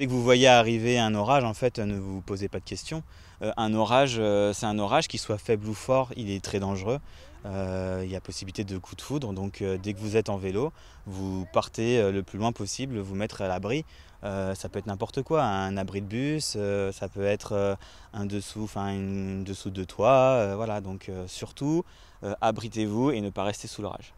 Dès que vous voyez arriver un orage, en fait, ne vous posez pas de questions. Euh, un orage, euh, c'est un orage qui soit faible ou fort, il est très dangereux. Euh, il y a possibilité de coups de foudre, donc dès que vous êtes en vélo, vous partez le plus loin possible, vous mettre à l'abri. ça peut être n'importe quoi, un abri de bus, ça peut être un dessous, enfin une dessous de toit, voilà. Donc surtout, abritez-vous et ne pas rester sous l'orage.